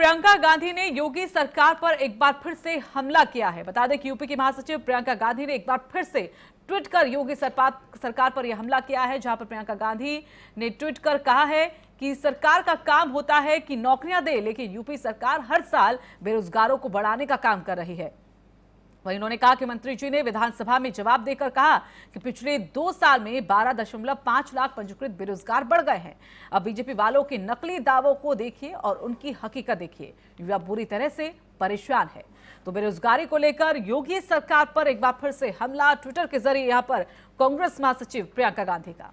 प्रियंका गांधी ने योगी सरकार पर एक बार फिर से हमला किया है बता दें कि यूपी की महासचिव प्रियंका गांधी ने एक बार फिर से ट्वीट कर योगी सरकार पर यह हमला किया है जहां पर प्रियंका गांधी ने ट्वीट कर कहा है कि सरकार का काम होता है कि नौकरियां दे लेकिन यूपी सरकार हर साल बेरोजगारों को बढ़ाने का काम कर रही है वहीं उन्होंने कहा कि मंत्री जी ने विधानसभा में जवाब देकर कहा कि पिछले दो साल में 12.5 लाख पंजीकृत बेरोजगार बढ़ गए हैं अब बीजेपी वालों के नकली दावों को देखिए और उनकी हकीकत देखिए युवा बुरी तरह से परेशान है तो बेरोजगारी को लेकर योगी सरकार पर एक बार फिर से हमला ट्विटर के जरिए यहाँ पर कांग्रेस महासचिव प्रियंका गांधी का